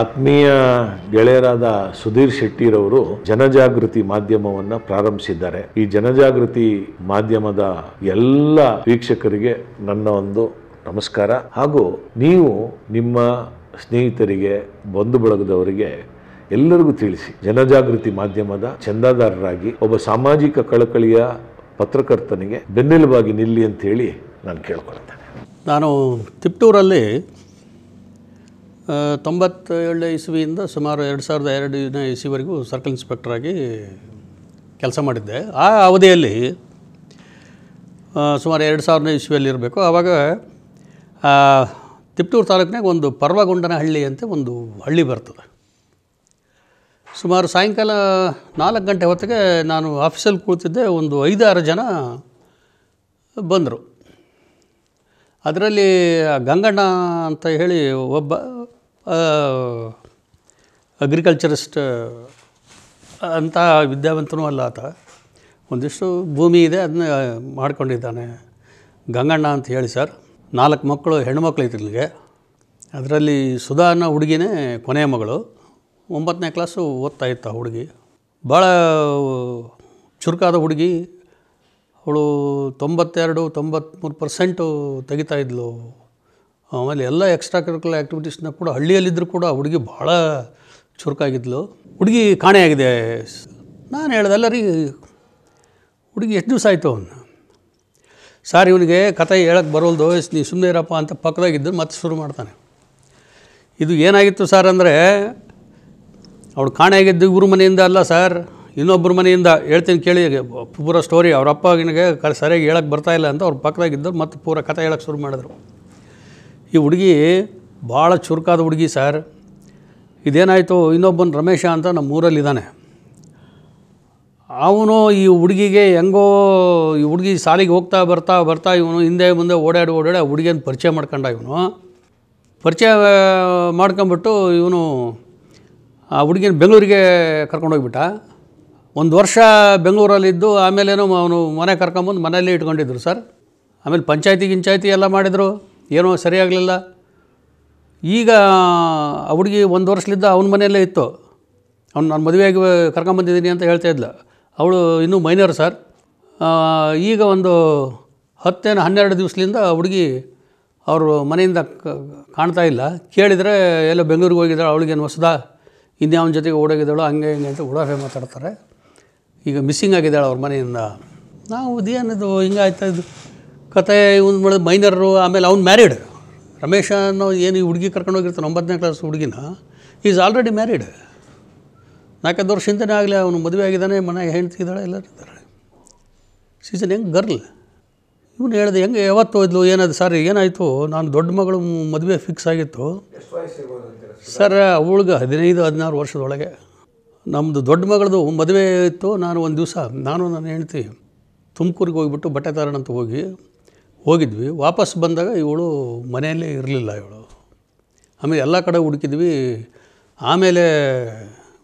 ಆತ್ಮೀಯ ಗೆಳೆಯರಾದ ಸುಧೀರ್ ಶೆಟ್ಟಿರವರು ಜನಜಾಗೃತಿ ಮಾಧ್ಯಮವನ್ನು ಪ್ರಾರಂಭಿಸಿದ್ದಾರೆ ಈ ಜನಜಾಗೃತಿ ಮಾಧ್ಯಮದ ಎಲ್ಲ ವೀಕ್ಷಕರಿಗೆ ನನ್ನ ಒಂದು ನಮಸ್ಕಾರ ಹಾಗೂ ನೀವು ನಿಮ್ಮ ಸ್ನೇಹಿತರಿಗೆ ಬಂಧು ಬಳಗದವರಿಗೆ ಎಲ್ಲರಿಗೂ ತಿಳಿಸಿ ಜನಜಾಗೃತಿ ಮಾಧ್ಯಮದ ಚಂದಾದಾರರಾಗಿ ಒಬ್ಬ ಸಾಮಾಜಿಕ ಕಳಕಳಿಯ ಪತ್ರಕರ್ತನಿಗೆ ಬೆನ್ನೆಲುಬಾಗಿ ನಿಲ್ಲಿ ಅಂತ ಹೇಳಿ ನಾನು ಕೇಳ್ಕೊಳ್ತೇನೆ ನಾನು ತಿಪ್ಟೂರಲ್ಲಿ ತೊಂಬತ್ತೇಳನೇ ಇಸುವಿಯಿಂದ ಸುಮಾರು ಎರಡು ಸಾವಿರದ ಎರಡನೇ ಇಸವಿವರೆಗೂ ಸರ್ಕಲ್ ಇನ್ಸ್ಪೆಕ್ಟ್ರಾಗಿ ಕೆಲಸ ಮಾಡಿದ್ದೆ ಆ ಅವಧಿಯಲ್ಲಿ ಸುಮಾರು ಎರಡು ಸಾವಿರನೇ ಇಸ್ವಿಯಲ್ಲಿ ಇರಬೇಕು ಆವಾಗ ತಿಪ್ಟೂರು ತಾಲೂಕಿನಾಗ ಒಂದು ಹಳ್ಳಿ ಅಂತ ಒಂದು ಹಳ್ಳಿ ಬರ್ತದೆ ಸುಮಾರು ಸಾಯಂಕಾಲ ನಾಲ್ಕು ಗಂಟೆ ಹೊತ್ತಿಗೆ ನಾನು ಆಫೀಸಲ್ಲಿ ಕೂತಿದ್ದೆ ಒಂದು ಐದಾರು ಜನ ಬಂದರು ಅದರಲ್ಲಿ ಗಂಗಣ್ಣ ಅಂತ ಹೇಳಿ ಒಬ್ಬ ಅಗ್ರಿಕಲ್ಚರಿಸ್ಟ್ ಅಂತ ವಿದ್ಯಾವಂತನೂ ಅಲ್ಲ ಆತ ಒಂದಿಷ್ಟು ಭೂಮಿ ಇದೆ ಅದನ್ನ ಮಾಡ್ಕೊಂಡಿದ್ದಾನೆ ಗಂಗಣ್ಣ ಅಂತ ಹೇಳಿ ಸರ್ ನಾಲ್ಕು ಮಕ್ಕಳು ಹೆಣ್ಮಕ್ಳು ಇದ್ರಿಗೆ ಅದರಲ್ಲಿ ಸುಧಾ ಅನ್ನೋ ಹುಡುಗಿನೇ ಕೊನೆಯ ಮಗಳು ಒಂಬತ್ತನೇ ಕ್ಲಾಸು ಓದ್ತಾ ಇತ್ತು ಆ ಹುಡುಗಿ ಭಾಳ ಚುರುಕಾದ ಹುಡುಗಿ ಅವಳು ತೊಂಬತ್ತೆರಡು ತೊಂಬತ್ತ್ಮೂರು ಪರ್ಸೆಂಟು ತೆಗಿತಾ ಇದ್ಲು ಆಮೇಲೆ ಎಲ್ಲ ಎಕ್ಸ್ಟ್ರಾ ಕರಿಕ್ಯುಲರ್ ಆ್ಯಕ್ಟಿವಿಟೀಸ್ನ ಕೂಡ ಹಳ್ಳಿಯಲ್ಲಿದ್ದರೂ ಕೂಡ ಹುಡುಗಿ ಭಾಳ ಚುರುಕಾಗಿದ್ಲು ಹುಡುಗಿ ಕಾಣೆಯಾಗಿದೆ ನಾನು ಹೇಳ್ದಲ್ಲ ರೀ ಹುಡುಗಿ ಎಷ್ಟು ದಿವಸ ಆಯಿತು ಅವನು ಸಾರ್ ಇವನಿಗೆ ಕತೆ ಹೇಳಕ್ಕೆ ಬರೋಲ್ದು ನೀ ಸುಮ್ಮನೆ ಇರಪ್ಪ ಅಂತ ಪಕ್ಕದಾಗಿದ್ದು ಮತ್ತೆ ಶುರು ಮಾಡ್ತಾನೆ ಇದು ಏನಾಗಿತ್ತು ಸರ್ ಅಂದರೆ ಅವಳು ಕಾಣೆಯಾಗಿದ್ದು ಇವ್ರ ಮನೆಯಿಂದ ಅಲ್ಲ ಸರ್ ಇನ್ನೊಬ್ಬರ ಮನೆಯಿಂದ ಹೇಳ್ತೀನಿ ಕೇಳಿ ಪೂರ ಸ್ಟೋರಿ ಅವರಪ್ಪ ಕ ಸರಿಯಾಗಿ ಹೇಳಕ್ಕೆ ಬರ್ತಾಯಿಲ್ಲ ಅಂತ ಅವ್ರ ಪಕ್ಕದಾಗಿದ್ದರು ಮತ್ತು ಪೂರ ಕತೆ ಹೇಳಕ್ಕೆ ಶುರು ಮಾಡಿದ್ರು ಈ ಹುಡುಗಿ ಭಾಳ ಚುರುಕಾದ ಹುಡುಗಿ ಸರ್ ಇದೇನಾಯಿತು ಇನ್ನೊಬ್ಬನ ರಮೇಶ ಅಂತ ನಮ್ಮ ಊರಲ್ಲಿದ್ದಾನೆ ಅವನು ಈ ಹುಡುಗಿಗೆ ಹೆಂಗೋ ಈ ಹುಡುಗಿ ಸಾಲಿಗೆ ಹೋಗ್ತಾ ಬರ್ತಾ ಬರ್ತಾ ಇವನು ಹಿಂದೆ ಮುಂದೆ ಓಡಾಡಿ ಓಡಾಡಿ ಆ ಹುಡುಗಿಯನ್ನು ಪರಿಚಯ ಮಾಡ್ಕೊಂಡ ಇವನು ಪರಿಚಯ ಮಾಡ್ಕೊಂಬಿಟ್ಟು ಇವನು ಆ ಹುಡುಗಿನ ಬೆಂಗಳೂರಿಗೆ ಕರ್ಕೊಂಡೋಗ್ಬಿಟ್ಟ ಒಂದು ವರ್ಷ ಬೆಂಗಳೂರಲ್ಲಿದ್ದು ಆಮೇಲೇನು ಅವನು ಮನೆ ಕರ್ಕೊಂಬಂದು ಮನೆಯಲ್ಲೇ ಇಟ್ಕೊಂಡಿದ್ರು ಸರ್ ಆಮೇಲೆ ಪಂಚಾಯಿತಿ ಗಿಂಚಾಯ್ತಿ ಎಲ್ಲ ಮಾಡಿದರು ಏನೋ ಸರಿಯಾಗಲಿಲ್ಲ ಈಗ ಅವಳಿಗೆ ಒಂದು ವರ್ಷದಿಂದ ಅವನ ಮನೆಯಲ್ಲೇ ಇತ್ತು ಅವ್ನು ನಾನು ಮದುವೆಯಾಗಿ ಕರ್ಕೊಂಬಂದಿದ್ದೀನಿ ಅಂತ ಹೇಳ್ತಾ ಇದ್ಲು ಅವಳು ಇನ್ನೂ ಮೈನರ್ ಸರ್ ಈಗ ಒಂದು ಹತ್ತೇನು ಹನ್ನೆರಡು ದಿವಸದಿಂದ ಹುಡುಗಿ ಅವರು ಮನೆಯಿಂದ ಕಾಣ್ತಾ ಇಲ್ಲ ಕೇಳಿದರೆ ಎಲ್ಲೋ ಬೆಂಗಳೂರಿಗೆ ಹೋಗಿದ್ದಾಳೆ ಅವಳಿಗೇನು ಹೊಸದ ಅವನ ಜೊತೆಗೆ ಓಡೋಗಿದ್ದಾಳು ಹಂಗೆ ಹಿಂಗೆ ಅಂತ ಉಡಾಫೆ ಮಾತಾಡ್ತಾರೆ ಈಗ ಮಿಸ್ಸಿಂಗ್ ಆಗಿದ್ದಾಳೆ ಅವ್ರ ಮನೆಯಿಂದ ನಾವು ಇದೇನಿದು ಆಯ್ತಾ ಇದ್ದು ಕತೆ ಇವನು ಮಾಡಿದ ಮೈನರು ಆಮೇಲೆ ಅವ್ನು ಮ್ಯಾರಿಡ್ ರಮೇಶ ಅನ್ನೋ ಏನು ಈ ಹುಡುಗಿ ಕರ್ಕೊಂಡೋಗಿರ್ತಾನೆ ಒಂಬತ್ತನೇ ಕ್ಲಾಸ್ ಹುಡುಗಿನ ಈಸ್ ಆಲ್ರೆಡಿ ಮ್ಯಾರಿಡ್ ನಾಲ್ಕೈದು ವರ್ಷ ಚಿಂತನೆ ಆಗಲಿ ಅವನು ಮದುವೆ ಆಗಿದ್ದಾನೆ ಮನೆಗೆ ಹೇಳ್ತಿದ್ದಾಳೆ ಎಲ್ಲ ಸೀಸನ್ ಹೆಂಗೆ ಗರ್ಲ್ ಇವನು ಹೇಳಿದೆ ಹೆಂಗೆ ಯಾವತ್ತು ಹೋದ್ಲು ಏನಾದ್ರು ಸರ್ ಏನಾಯಿತು ನಾನು ದೊಡ್ಡ ಮಗಳು ಮದುವೆ ಫಿಕ್ಸ್ ಆಗಿತ್ತು ಸರ್ ಅವಳಿಗೆ ಹದಿನೈದು ಹದಿನಾರು ವರ್ಷದೊಳಗೆ ನಮ್ಮದು ದೊಡ್ಡ ಮಗಳದು ಮದುವೆ ಇತ್ತು ನಾನು ಒಂದು ದಿವಸ ನಾನು ನನ್ನ ಹೆಂಡ್ತಿ ತುಮಕೂರಿಗೆ ಹೋಗಿಬಿಟ್ಟು ಬಟ್ಟೆ ಅಂತ ಹೋಗಿ ಹೋಗಿದ್ವಿ ವಾಪಸ್ ಬಂದಾಗ ಇವಳು ಮನೆಯಲ್ಲೇ ಇರಲಿಲ್ಲ ಇವಳು ಆಮೇಲೆ ಎಲ್ಲ ಕಡೆ ಹುಡುಕಿದ್ವಿ ಆಮೇಲೆ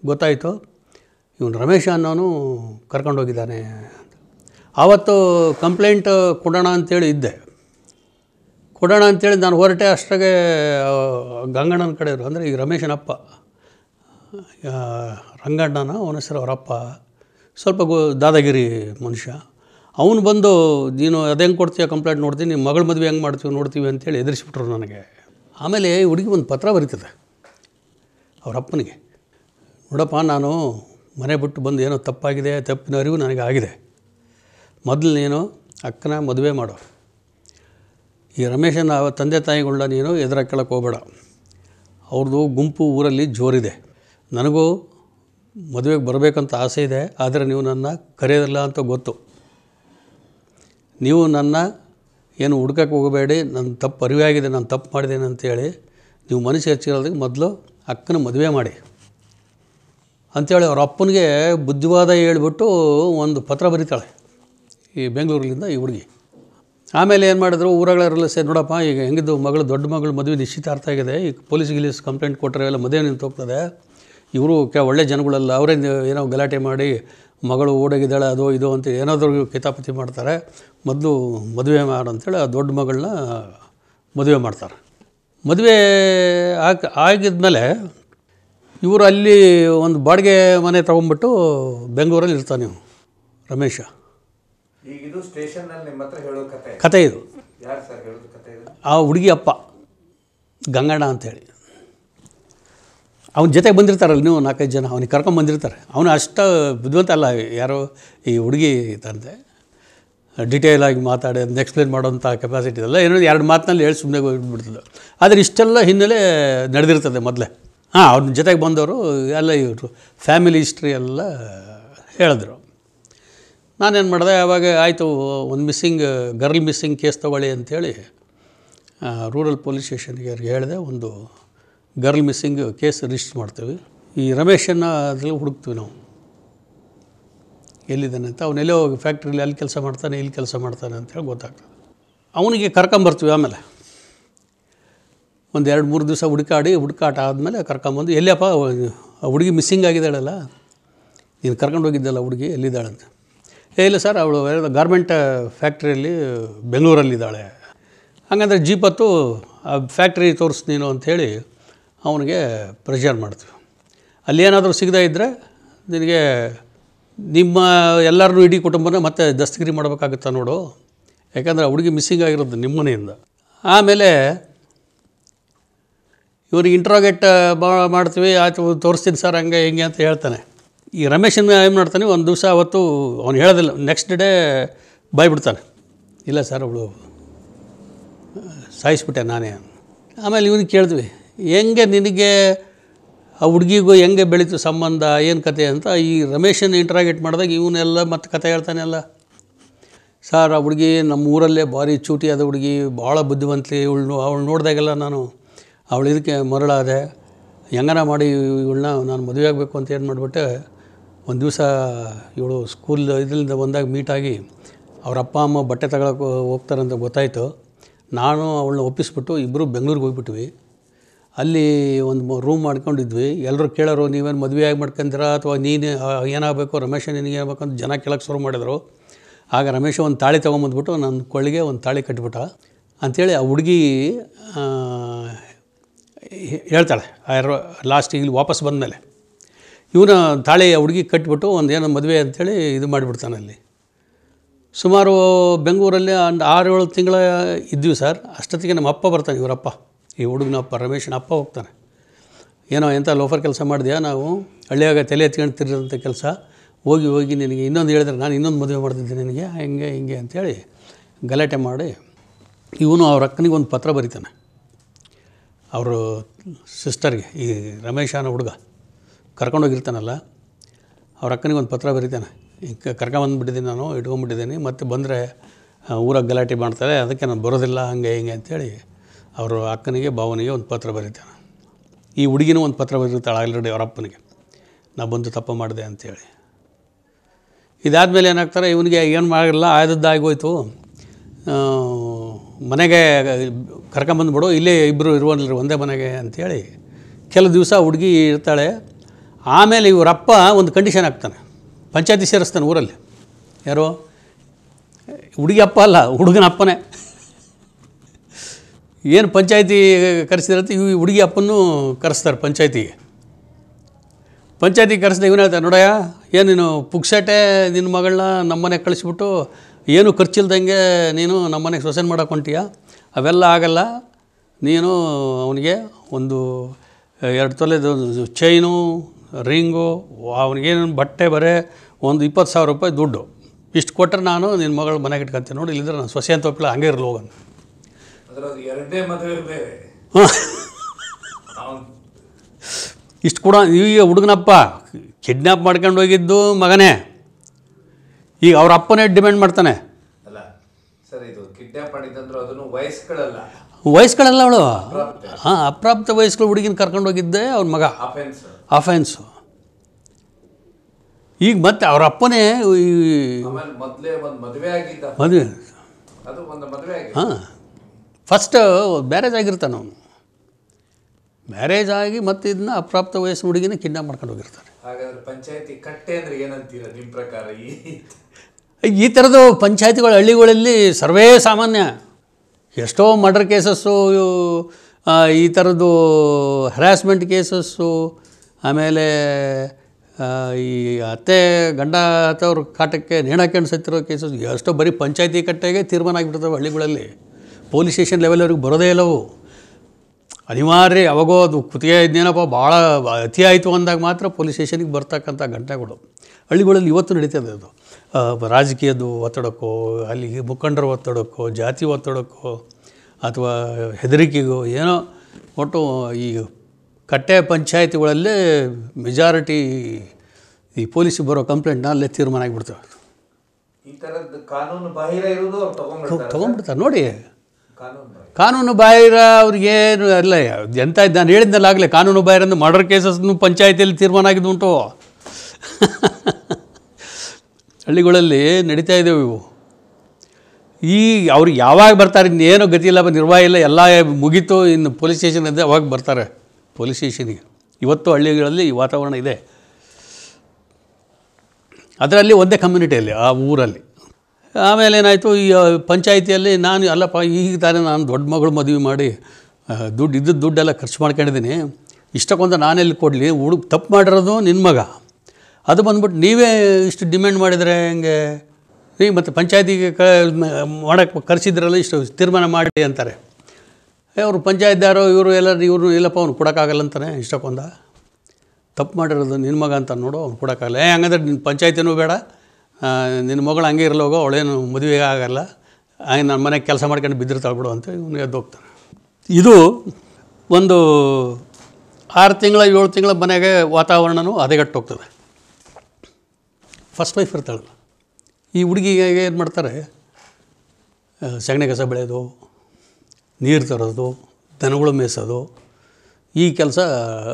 ಗೊತ್ತಾಯಿತು ಇವನು ರಮೇಶ ಅನ್ನೋನು ಕರ್ಕೊಂಡೋಗಿದ್ದಾನೆ ಆವತ್ತು ಕಂಪ್ಲೇಂಟ್ ಕೊಡೋಣ ಅಂತೇಳಿ ಇದ್ದೆ ಕೊಡೋಣ ಅಂತೇಳಿ ನಾನು ಹೊರಟೆ ಅಷ್ಟಾಗೆ ಗಂಗಣ್ಣನ ಇರು ಅಂದರೆ ಈಗ ರಮೇಶನಪ್ಪ ರಂಗಣ್ಣನ ಅವನ ಹೆಸರು ಅವರಪ್ಪ ಸ್ವಲ್ಪ ಗೋ ದಾದಗಿರಿ ಮನುಷ್ಯ ಅವನು ಬಂದು ನೀನು ಅದು ಹೆಂಗೆ ಕೊಡ್ತೀಯ ಕಂಪ್ಲೇಂಟ್ ನೋಡ್ತೀನಿ ನಿಮ್ಮ ಮಗಳ ಮದುವೆ ಹೆಂಗೆ ಮಾಡ್ತೀವಿ ನೋಡ್ತೀವಿ ಅಂತೇಳಿ ಎದುರಿಸಿಬಿಟ್ರು ನನಗೆ ಆಮೇಲೆ ಹುಡುಗಿ ಒಂದು ಪತ್ರ ಬರೀತದೆ ಅವರಪ್ಪನಿಗೆ ನೋಡಪ್ಪ ನಾನು ಮನೆ ಬಿಟ್ಟು ಬಂದು ಏನೋ ತಪ್ಪಾಗಿದೆ ತಪ್ಪಿನ ಅರಿವು ನನಗೆ ಆಗಿದೆ ಮೊದಲು ನೀನು ಅಕ್ಕನ ಮದುವೆ ಮಾಡು ಈ ರಮೇಶನ ತಂದೆ ತಾಯಿಗಳನ್ನ ನೀನು ಎದುರಾಕೊಳ್ಳೋಕೆ ಹೋಗಬೇಡ ಅವ್ರದ್ದು ಗುಂಪು ಊರಲ್ಲಿ ಜೋರಿದೆ ನನಗೂ ಮದುವೆಗೆ ಬರಬೇಕಂತ ಆಸೆ ಇದೆ ಆದರೆ ನೀವು ನನ್ನ ಕರೆಯೋದಿಲ್ಲ ಅಂತ ಗೊತ್ತು ನೀವು ನನ್ನ ಏನು ಹುಡ್ಕಕ್ಕೆ ಹೋಗಬೇಡಿ ನನ್ನ ತಪ್ಪು ಅರಿವಾಗಿದೆ ನಾನು ತಪ್ಪು ಮಾಡಿದ್ದೇನೆ ಅಂತೇಳಿ ನೀವು ಮನಸ್ಸು ಹೆಚ್ಚಿರೋದಕ್ಕೆ ಮೊದಲು ಅಕ್ಕನ ಮದುವೆ ಮಾಡಿ ಅಂಥೇಳಿ ಅವ್ರ ಅಪ್ಪನಿಗೆ ಬುದ್ಧಿವಾದ ಹೇಳ್ಬಿಟ್ಟು ಒಂದು ಪತ್ರ ಬರೀತಾಳೆ ಈ ಬೆಂಗಳೂರಿನಿಂದ ಈ ಹುಡುಗಿ ಆಮೇಲೆ ಏನು ಮಾಡಿದ್ರು ಊರಗಳಲ್ಲ ಸೇರಿ ನೋಡಪ್ಪ ಈಗ ಹೆಂಗಿದ್ದು ಮಗಳು ದೊಡ್ಡ ಮಗಳು ಮದುವೆ ನಿಶ್ಚಿತಾರ್ಥ ಆಗಿದೆ ಈಗ ಪೊಲೀಸ್ ಗಿಲೀಸ್ ಕಂಪ್ಲೇಂಟ್ ಕೊಟ್ಟರೆ ಎಲ್ಲ ಮದುವೆ ನಿಂತು ಹೋಗ್ತದೆ ಇವರು ಕೆ ಒಳ್ಳೆ ಜನಗಳಲ್ಲ ಅವರೇ ಏನೋ ಗಲಾಟೆ ಮಾಡಿ ಮಗಳು ಓಡೋಗಿದ್ದಾಳೆ ಅದೋ ಇದು ಅಂತ ಏನಾದರೂ ಕಿತಾಪತಿ ಮಾಡ್ತಾರೆ ಮೊದಲು ಮದುವೆ ಮಾಡು ಅಂಥೇಳಿ ಆ ದೊಡ್ಡ ಮಗಳನ್ನ ಮದುವೆ ಮಾಡ್ತಾರೆ ಮದುವೆ ಆಗಿ ಆಗಿದ್ಮೇಲೆ ಇವರು ಅಲ್ಲಿ ಒಂದು ಬಾಡಿಗೆ ಮನೆ ತೊಗೊಂಬಿಟ್ಟು ಬೆಂಗಳೂರಲ್ಲಿ ಇರ್ತಾನೆ ನೀವು ರಮೇಶ ಕತೆ ಇದು ಆ ಹುಡುಗಿ ಅಪ್ಪ ಗಂಗಣ್ಣ ಅಂಥೇಳಿ ಅವ್ನ ಜೊತೆಗೆ ಬಂದಿರ್ತಾರಲ್ಲ ನೀವು ನಾಲ್ಕೈದು ಜನ ಅವ್ನಿಗೆ ಕರ್ಕೊಂಡು ಬಂದಿರ್ತಾರೆ ಅವನು ಅಷ್ಟು ಬುದ್ಧಿವಂತ ಅಲ್ಲ ಯಾರೋ ಈ ಹುಡುಗಿ ತಂದೆ ಡಿಟೇಲ್ ಆಗಿ ಮಾತಾಡಿ ಅದನ್ನ ಎಕ್ಸ್ಪ್ಲೇನ್ ಮಾಡೋಂಥ ಕೆಪಾಸಿಟಿ ಇಲ್ಲ ಏನೋ ಎರಡು ಮಾತಿನಲ್ಲಿ ಹೇಳಿ ಸುಮ್ಮನೆ ಹೋಗಿಬಿಡ್ತದೆ ಆದರೆ ಇಷ್ಟೆಲ್ಲ ಹಿನ್ನೆಲೆ ನಡೆದಿರ್ತದೆ ಮೊದಲೇ ಹಾಂ ಅವ್ರ ಜೊತೆಗೆ ಬಂದವರು ಎಲ್ಲ ಇವರು ಫ್ಯಾಮಿಲಿ ಹಿಸ್ಟ್ರಿ ಎಲ್ಲ ಹೇಳಿದ್ರು ನಾನೇನು ಮಾಡಿದೆ ಆವಾಗ ಆಯಿತು ಒಂದು ಮಿಸ್ಸಿಂಗ್ ಗರ್ಲ್ ಮಿಸ್ಸಿಂಗ್ ಕೇಸ್ ತಗೊಳ್ಳಿ ಅಂಥೇಳಿ ರೂರಲ್ ಪೊಲೀಸ್ ಸ್ಟೇಷನ್ಗೆ ಅವ್ರಿಗೆ ಹೇಳಿದೆ ಒಂದು ಗರ್ಲ್ ಮಿಸ್ಸಿಂಗ್ ಕೇಸ್ ರಿಜಿಸ್ಟರ್ ಮಾಡ್ತೀವಿ ಈ ರಮೇಶನ್ನು ಅದ್ರಲ್ಲಿ ಹುಡುಕ್ತೀವಿ ನಾವು ಎಲ್ಲಿದ್ದಾನೆ ಅಂತ ಹೋಗಿ ಫ್ಯಾಕ್ಟ್ರಿಯಲ್ಲಿ ಅಲ್ಲಿ ಕೆಲಸ ಮಾಡ್ತಾನೆ ಇಲ್ಲಿ ಕೆಲಸ ಮಾಡ್ತಾನೆ ಅಂತೇಳಿ ಗೊತ್ತಾಗ್ತದೆ ಅವನಿಗೆ ಕರ್ಕೊಂಬರ್ತೀವಿ ಆಮೇಲೆ ಒಂದು ಎರಡು ಮೂರು ದಿವಸ ಹುಡುಕಾಡಿ ಹುಡುಕಾಟ ಆದಮೇಲೆ ಕರ್ಕೊಂಬಂದು ಎಲ್ಲಿಯಪ್ಪ ಹುಡುಗಿ ಮಿಸ್ಸಿಂಗ್ ಆಗಿದ್ದಾಳಲ್ಲ ನೀನು ಕರ್ಕೊಂಡು ಹೋಗಿದ್ದಲ್ಲ ಹುಡುಗಿ ಎಲ್ಲಿದ್ದಾಳಂತ ಇಲ್ಲ ಸರ್ ಅವಳು ಗಾರ್ಮೆಂಟ್ ಫ್ಯಾಕ್ಟ್ರಿಯಲ್ಲಿ ಬೆಂಗಳೂರಲ್ಲಿದ್ದಾಳೆ ಹಾಗಂದ್ರೆ ಜೀಪತ್ತು ಆ ಫ್ಯಾಕ್ಟ್ರಿ ತೋರಿಸ್ ನೀನು ಅಂಥೇಳಿ ಅವನಿಗೆ ಪ್ರೆಷರ್ ಮಾಡ್ತೀವಿ ಅಲ್ಲಿ ಏನಾದರೂ ಸಿಗದೇ ಇದ್ದರೆ ನಿನಗೆ ನಿಮ್ಮ ಎಲ್ಲರನ್ನೂ ಇಡೀ ಕುಟುಂಬನ ಮತ್ತೆ ದಸ್ತಗಿರಿ ಮಾಡಬೇಕಾಗುತ್ತಾ ನೋಡು ಯಾಕಂದರೆ ಹುಡುಗಿ ಮಿಸ್ಸಿಂಗ್ ಆಗಿರೋದು ನಿಮ್ಮನೆಯಿಂದ ಆಮೇಲೆ ಇವ್ರಿಗೆ ಇಂಟ್ರೋಗೇಟ್ ಮಾಡ್ತೀವಿ ಆಯಿತು ತೋರಿಸ್ತೀನಿ ಸರ್ ಹಂಗೆ ಹೆಂಗೆ ಅಂತ ಹೇಳ್ತಾನೆ ಈ ರಮೇಶನ ಏನು ಮಾಡ್ತಾನೆ ಒಂದು ದಿವಸ ಅವತ್ತು ಅವ್ನು ಹೇಳೋದಿಲ್ಲ ನೆಕ್ಸ್ಟ್ ಡೇ ಬಾಯ್ಬಿಡ್ತಾನೆ ಇಲ್ಲ ಸರ್ ಅವಳು ಸಾಯಿಸ್ಬಿಟ್ಟೆ ನಾನೇ ಆಮೇಲೆ ಇವ್ನಿಗೆ ಕೇಳಿದ್ವಿ ಹೆಂಗೆ ನಿನಗೆ ಆ ಹುಡುಗಿಗೂ ಹೆಂಗೆ ಬೆಳೀತು ಸಂಬಂಧ ಏನು ಕತೆ ಅಂತ ಈ ರಮೇಶನ್ನು ಇಂಟ್ರಾಗೇಟ್ ಮಾಡಿದಾಗ ಇವನ್ನೆಲ್ಲ ಮತ್ತೆ ಕತೆ ಅಲ್ಲ ಸರ್ ಆ ಹುಡುಗಿ ನಮ್ಮ ಊರಲ್ಲೇ ಭಾರಿ ಚೂಟಿ ಆದ ಹುಡುಗಿ ಭಾಳ ಬುದ್ಧಿವಂತಿ ಇವಳು ಅವಳು ನೋಡಿದಾಗೆಲ್ಲ ನಾನು ಅವಳು ಇದಕ್ಕೆ ಮರಳಾದೆ ಹೆಂಗನ ಮಾಡಿ ಇವಳನ್ನ ನಾನು ಮದುವೆ ಆಗಬೇಕು ಅಂತ ಏನು ಮಾಡಿಬಿಟ್ಟೆ ಒಂದು ದಿವಸ ಇವಳು ಸ್ಕೂಲ್ ಇದರಿಂದ ಬಂದಾಗ ಮೀಟಾಗಿ ಅವ್ರ ಅಪ್ಪ ಅಮ್ಮ ಬಟ್ಟೆ ತಗೊಳಕ್ಕೆ ಹೋಗ್ತಾರಂತ ಗೊತ್ತಾಯಿತು ನಾನು ಅವಳನ್ನ ಒಪ್ಪಿಸ್ಬಿಟ್ಟು ಇಬ್ಬರು ಬೆಂಗಳೂರಿಗೆ ಹೋಗ್ಬಿಟ್ವಿ ಅಲ್ಲಿ ಒಂದು ರೂಮ್ ಮಾಡ್ಕೊಂಡಿದ್ವಿ ಎಲ್ಲರೂ ಕೇಳೋರು ನೀವೇನು ಮದುವೆ ಆಗಿ ಮಾಡ್ಕೊಂತೀರ ಅಥವಾ ನೀನು ಏನಾಗಬೇಕು ರಮೇಶ ನಿನಗೆ ಏನಾಗಬೇಕು ಅಂತ ಜನ ಕೇಳಕ್ಕೆ ಶುರು ಮಾಡಿದರು ಆಗ ರಮೇಶ ಒಂದು ತಾಳಿ ತೊಗೊಂಬಂದ್ಬಿಟ್ಟು ನನ್ನ ಕೊಳ್ಳಿಗೆ ಒಂದು ತಾಳಿ ಕಟ್ಬಿಟ್ಟ ಅಂಥೇಳಿ ಆ ಹುಡುಗಿ ಹೇಳ್ತಾಳೆ ಆ ಲಾಸ್ಟ್ ಇಲ್ಲಿ ವಾಪಸ್ ಬಂದಮೇಲೆ ಇವನ ತಾಳಿ ಆ ಹುಡುಗಿ ಕಟ್ಬಿಟ್ಟು ಒಂದು ಏನೋ ಮದುವೆ ಅಂಥೇಳಿ ಇದು ಮಾಡಿಬಿಡ್ತಾನೆ ಅಲ್ಲಿ ಸುಮಾರು ಬೆಂಗಳೂರಲ್ಲಿ ಒಂದು ಆರು ಏಳು ತಿಂಗಳ ಇದ್ವಿ ಸರ್ ಅಷ್ಟೊತ್ತಿಗೆ ನಮ್ಮ ಅಪ್ಪ ಬರ್ತಾನೆ ಇವರಪ್ಪ ಈ ಹುಡುಗನ ಪರಮೇಶನ ಅಪ್ಪ ಹೋಗ್ತಾನೆ ಏನೋ ಎಂಥ ಲೋಫರ್ ಕೆಲಸ ಮಾಡಿದ್ಯಾ ನಾವು ಹಳ್ಳಿಯಾಗ ತಲೆ ಎತ್ಕೊಂಡ್ತಿರೋಂಥ ಕೆಲಸ ಹೋಗಿ ಹೋಗಿ ನಿನಗೆ ಇನ್ನೊಂದು ಹೇಳಿದ್ರೆ ನಾನು ಇನ್ನೊಂದು ಮದುವೆ ಮಾಡ್ತಿದ್ದೆ ನಿನಗೆ ಹಿಂಗೆ ಹಿಂಗೆ ಅಂಥೇಳಿ ಗಲಾಟೆ ಮಾಡಿ ಇವನು ಅವ್ರ ಅಕ್ಕನಿಗೆ ಒಂದು ಪತ್ರ ಬರೀತಾನೆ ಅವರು ಸಿಸ್ಟರ್ಗೆ ಈ ರಮೇಶ ಅನ್ನೋ ಹುಡುಗ ಕರ್ಕೊಂಡೋಗಿರ್ತಾನಲ್ಲ ಅವ್ರ ಅಕ್ಕನಿಗೆ ಒಂದು ಪತ್ರ ಬರೀತಾನೆ ಕರ್ಕೊಂಬಂದುಬಿಟ್ಟಿದ್ದೀನಿ ನಾನು ಇಟ್ಕೊಂಡ್ಬಿಟ್ಟಿದ್ದೀನಿ ಮತ್ತು ಬಂದರೆ ಊರಾಗ ಗಲಾಟೆ ಮಾಡ್ತಾರೆ ಅದಕ್ಕೆ ನಾನು ಬರೋದಿಲ್ಲ ಹಂಗೆ ಹಿಂಗೆ ಅಂಥೇಳಿ ಅವರು ಅಕ್ಕನಿಗೆ ಭಾವನಿಗೆ ಒಂದು ಪತ್ರ ಬರೀತಾನೆ ಈ ಹುಡುಗಿನೂ ಒಂದು ಪತ್ರ ಬರೀತಾಳೆ ಆಲ್ರೆಡಿ ಅವರಪ್ಪನಿಗೆ ನಾ ಬಂದು ತಪ್ಪು ಮಾಡಿದೆ ಅಂತೇಳಿ ಮೇಲೆ ಏನಾಗ್ತಾರೆ ಇವನಿಗೆ ಏನು ಮಾಡಿಲ್ಲ ಹೋಯ್ತು ಮನೆಗೆ ಕರ್ಕೊಂಬಂದ್ಬಿಡು ಇಲ್ಲೇ ಇಬ್ಬರು ಇರುವಲ್ಲ ಒಂದೇ ಮನೆಗೆ ಅಂಥೇಳಿ ಕೆಲವು ದಿವಸ ಹುಡುಗಿ ಇರ್ತಾಳೆ ಆಮೇಲೆ ಇವರಪ್ಪ ಒಂದು ಕಂಡೀಷನ್ ಆಗ್ತಾನೆ ಪಂಚಾಯತಿ ಸೇರಿಸ್ತಾನೆ ಊರಲ್ಲಿ ಯಾರೋ ಹುಡುಗಿ ಅಪ್ಪ ಅಲ್ಲ ಹುಡುಗನ ಅಪ್ಪನೇ ಏನು ಪಂಚಾಯಿತಿ ಕರೆಸಿದ್ರಂತ ಇವು ಹುಡುಗಿ ಅಪ್ಪನ್ನು ಕರೆಸ್ತಾರೆ ಪಂಚಾಯಿತಿಗೆ ಪಂಚಾಯತಿ ಕರೆಸಿದ ಹೇಳ್ತಾರೆ ನೋಡಯ್ಯ ಏನು ನೀನು ಪುಕ್ಸಟೆ ನಿನ್ನ ಮಗಳನ್ನ ನಮ್ಮನೆಗೆ ಕಳಿಸ್ಬಿಟ್ಟು ಏನು ಖರ್ಚಿಲ್ದಂಗೆ ನೀನು ನಮ್ಮನೆಗೆ ಶೋಷಣೆ ಮಾಡೋಕೆ ಅವೆಲ್ಲ ಆಗಲ್ಲ ನೀನು ಅವನಿಗೆ ಒಂದು ಎರಡು ತೊಲೆದು ಚೈನು ರಿಂಗು ಅವನಿಗೇನು ಬಟ್ಟೆ ಬರೆ ಒಂದು ಇಪ್ಪತ್ತು ಸಾವಿರ ರೂಪಾಯಿ ದುಡ್ಡು ಇಷ್ಟು ಕೊಟ್ಟರೆ ನಾನು ನಿನ್ನ ಮಗಳ ಮನೆಗೆ ಇಟ್ಕೊಂತೀನಿ ನೋಡಿ ಇಲ್ಲಿದ್ರೆ ನಾನು ಸೊಸೆ ಅಂತ ಒಪ್ಪಿಲ್ಲ ಹಂಗೆ ಇರಲಿ ಹೋಗೋಣ ಎರಡನೇ ಮದುವೆ ಬೇರೆ ಇಷ್ಟು ಕೂಡ ಈಗ ಹುಡುಗನಪ್ಪ ಕಿಡ್ನಾಪ್ ಮಾಡ್ಕೊಂಡು ಹೋಗಿದ್ದು ಮಗನೇ ಈಗ ಅವ್ರ ಅಪ್ಪನೇ ಡಿಮ್ಯಾಂಡ್ ಮಾಡ್ತಾನೆ ಅಲ್ಲ ಸರ್ ಇದು ಕಿಡ್ನಾಪ್ ಮಾಡಿದ್ದಂದ್ರೆ ಅದನ್ನು ವಯಸ್ಸುಗಳಲ್ಲ ವಯಸ್ಸುಗಳಲ್ಲ ಅವಳು ಹಾಂ ಅಪ್ರಾಪ್ತ ವಯಸ್ಸುಗಳು ಹುಡುಗಿನ ಕರ್ಕೊಂಡು ಹೋಗಿದ್ದೆ ಅವ್ರ ಮಗ ಅಫೆನ್ಸು ಈಗ ಮತ್ತೆ ಅವ್ರ ಅಪ್ಪನೇ ಮದುವೆ ಹಾಂ ಫಸ್ಟ್ ಮ್ಯಾರೇಜ್ ಆಗಿರ್ತಾನೆ ಅವನು ಮ್ಯಾರೇಜ್ ಆಗಿ ಮತ್ತೆ ಇದನ್ನ ಅಪ್ರಾಪ್ತ ವಯಸ್ಸು ಹುಡುಗಿನ ಕಿಡ್ನಾಪ್ ಮಾಡ್ಕೊಂಡು ಹೋಗಿರ್ತಾರೆ ಹಾಗಾದ್ರೆ ಪಂಚಾಯತಿ ಕಟ್ಟೆ ಅಂದ್ರೆ ಏನಂತೀರ ನಿಮ್ಮ ಪ್ರಕಾರ ಈ ಥರದ್ದು ಪಂಚಾಯತಿಗಳ ಹಳ್ಳಿಗಳಲ್ಲಿ ಸರ್ವೇ ಸಾಮಾನ್ಯ ಎಷ್ಟೋ ಮರ್ಡರ್ ಕೇಸಸ್ಸು ಈ ಥರದ್ದು ಹರಾಸ್ಮೆಂಟ್ ಕೇಸಸ್ಸು ಆಮೇಲೆ ಈ ಅತ್ತೆ ಗಂಡ ಅಥವ್ರ ಕಾಟಕ್ಕೆ ನೇಣಕ್ಕೆ ಸತ್ತಿರೋ ಕೇಸಸ್ ಎಷ್ಟೋ ಬರೀ ಪಂಚಾಯತಿ ಕಟ್ಟೆಗೆ ತೀರ್ಮಾನ ಆಗಿಬಿಡ್ತಾವೆ ಹಳ್ಳಿಗಳಲ್ಲಿ ಪೊಲೀಸ್ ಸ್ಟೇಷನ್ ಲೆವೆಲ್ವರೆಗೂ ಬರೋದೇ ಇಲ್ಲವು ಅನಿವಾರ್ಯ ಯಾವಾಗೋ ಅದು ಕುತ್ತಿಗೆ ಇದೇನಪ್ಪ ಭಾಳ ಅತಿ ಆಯಿತು ಅಂದಾಗ ಮಾತ್ರ ಪೊಲೀಸ್ ಸ್ಟೇಷನಿಗೆ ಬರ್ತಕ್ಕಂಥ ಘಟನೆಗಳು ಹಳ್ಳಿಗಳಲ್ಲಿ ಇವತ್ತು ನಡೀತದೆ ಅದು ರಾಜಕೀಯದ್ದು ಒತ್ತಡಕ್ಕೋ ಅಲ್ಲಿಗೆ ಮುಖಂಡರ ಒತ್ತಡಕ್ಕೋ ಜಾತಿ ಒತ್ತಡಕ್ಕೋ ಅಥವಾ ಹೆದರಿಕೆಗೋ ಏನೋ ಒಟ್ಟು ಈ ಕಟ್ಟೆ ಪಂಚಾಯತಿಗಳಲ್ಲೇ ಮೆಜಾರಿಟಿ ಈ ಪೊಲೀಸಿಗೆ ಬರೋ ಕಂಪ್ಲೇಂಟ್ನ ಅಲ್ಲೇ ತೀರ್ಮಾನ ಆಗಿಬಿಡ್ತವೆ ಈ ಥರದ್ದು ಕಾನೂನು ಬಾಹಿರ ಇರುವುದು ತೊಗೊಂಡ್ಬಿಡ್ತಾರೆ ನೋಡಿ ಕಾನೂನು ಬಾಹಿರ ಅವ್ರಿಗೆ ಏನು ಅಲ್ಲ ಎಂತ ನಾನು ಹೇಳಿದ್ನಲ್ಲ ಆಗಲೇ ಕಾನೂನು ಬಾಹಿರಂದು ಮರ್ಡರ್ ಕೇಸಸ್ನು ಪಂಚಾಯತಿಯಲ್ಲಿ ತೀರ್ಮಾನ ಆಗಿದ್ದು ಉಂಟು ಹಳ್ಳಿಗಳಲ್ಲಿ ನಡೀತಾ ಇದ್ದೇವೆ ಇವು ಈ ಅವ್ರಿಗೆ ಯಾವಾಗ ಬರ್ತಾರೆ ಇನ್ನೇನು ಗತಿ ಇಲ್ಲ ನಿರ್ವಾಹ ಇಲ್ಲ ಎಲ್ಲ ಮುಗೀತು ಇನ್ನು ಪೊಲೀಸ್ ಸ್ಟೇಷನ್ ಇದ್ದೆ ಅವಾಗ ಬರ್ತಾರೆ ಪೊಲೀಸ್ ಸ್ಟೇಷನಿಗೆ ಇವತ್ತು ಹಳ್ಳಿಗಳಲ್ಲಿ ಈ ವಾತಾವರಣ ಇದೆ ಅದರಲ್ಲಿ ಒಂದೇ ಕಮ್ಯುನಿಟಿಯಲ್ಲಿ ಆ ಊರಲ್ಲಿ ಆಮೇಲೆ ಏನಾಯಿತು ಈ ಪಂಚಾಯಿತಿಯಲ್ಲಿ ನಾನು ಅಲ್ಲಪ್ಪ ಈಗ ತಾನೇ ನಾನು ದೊಡ್ಡ ಮಗಳು ಮದುವೆ ಮಾಡಿ ದುಡ್ಡು ಇದ್ದದ್ದು ದುಡ್ಡೆಲ್ಲ ಖರ್ಚು ಮಾಡ್ಕೊಂಡಿದ್ದೀನಿ ಇಷ್ಟಕ್ಕೊಂದು ನಾನೆಲ್ಲಿ ಕೊಡಲಿ ಹುಡುಗ ತಪ್ಪು ಮಾಡಿರೋದು ನಿನ್ನ ಮಗ ಅದು ಬಂದ್ಬಿಟ್ಟು ನೀವೇ ಇಷ್ಟು ಡಿಮ್ಯಾಂಡ್ ಮಾಡಿದರೆ ಹೆಂಗೆ ನೀವು ಮತ್ತು ಪಂಚಾಯತಿಗೆ ಕ ಮಾಡೋಕ್ಕೆ ಕರೆಸಿದ್ರಲ್ಲ ಇಷ್ಟು ತೀರ್ಮಾನ ಮಾಡಿ ಅಂತಾರೆ ಅವರು ಪಂಚಾಯತ್ದಾರು ಇವರು ಎಲ್ಲ ಇವರು ಇಲ್ಲಪ್ಪ ಅವ್ನು ಕೊಡೋಕ್ಕಾಗಲ್ಲ ಅಂತಾನೆ ಇಷ್ಟಕ್ಕೊಂದ ತಪ್ಪು ಮಾಡಿರೋದು ನಿನ್ನ ಮಗ ಅಂತ ನೋಡು ಅವ್ನು ಕೊಡೋಕ್ಕಾಗಲ್ಲ ಏ ಹಂಗಂದ್ರೆ ನಿನ್ನ ಪಂಚಾಯತಿನೂ ಬೇಡ ನಿನ್ನ ಮಗಳು ಹಂಗೆ ಇರಲೋಗೋ ಅವಳೇನು ಮದುವೆ ಆಗೋಲ್ಲ ಹಂಗೆ ನನ್ನ ಮನೆಗೆ ಕೆಲಸ ಮಾಡ್ಕೊಂಡು ಬಿದ್ದಿರ್ತಾಳೆ ಬಿಡು ಅಂತ ಇವನು ಎದ್ದು ಹೋಗ್ತಾನೆ ಇದು ಒಂದು ಆರು ತಿಂಗಳ ಏಳು ತಿಂಗಳ ಮನೆಗೆ ವಾತಾವರಣವೂ ಹದಗೆಟ್ಟೋಗ್ತದೆ ಫಸ್ಟ್ ವೈಫ್ ಇರ್ತಾಳಲ್ಲ ಈ ಹುಡುಗಿಗೆ ಏನು ಮಾಡ್ತಾರೆ ಸಗಣಿ ಕಸ ಬೆಳೆಯೋದು ನೀರು ತರೋದು ದನಗಳು ಮೇಯಿಸೋದು ಈ ಕೆಲಸ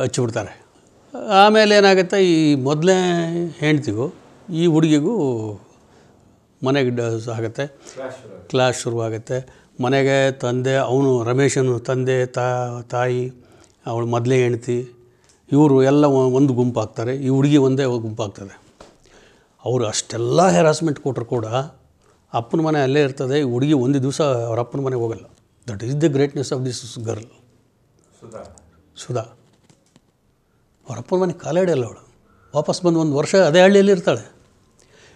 ಹಚ್ಚಿಬಿಡ್ತಾರೆ ಆಮೇಲೆ ಏನಾಗುತ್ತೆ ಈ ಮೊದಲೇ ಹೆಂಡ್ತಿಗೂ ಈ ಹುಡುಗಿಗೂ ಮನೆಗೆ ಡಸ್ ಆಗುತ್ತೆ ಕ್ಲಾಸ್ ಶುರುವಾಗುತ್ತೆ ಮನೆಗೆ ತಂದೆ ಅವನು ರಮೇಶನು ತಂದೆ ತಾಯಿ ಅವಳು ಮೊದಲೇ ಹೆಂಡ್ತಿ ಇವರು ಎಲ್ಲ ಒಂದು ಗುಂಪಾಗ್ತಾರೆ ಈ ಹುಡುಗಿ ಒಂದೇ ಗುಂಪಾಗ್ತದೆ ಅವರು ಅಷ್ಟೆಲ್ಲ ಹೆರಾಸ್ಮೆಂಟ್ ಕೊಟ್ಟರು ಕೂಡ ಅಪ್ಪನ ಮನೆ ಅಲ್ಲೇ ಇರ್ತದೆ ಈ ಹುಡುಗಿ ಒಂದು ದಿವಸ ಅವ್ರ ಅಪ್ಪನ ಮನೆಗೆ ಹೋಗಲ್ಲ that is the greatness of this girl Sudha Sudha ಅವ್ರ ಅಪ್ಪನ ಮನೆ ಕಾಲೇ ಅವಳು ವಾಪಸ್ ಬಂದು ಒಂದು ವರ್ಷ ಅದೇ ಹಳ್ಳಿಯಲ್ಲಿ ಇರ್ತಾಳೆ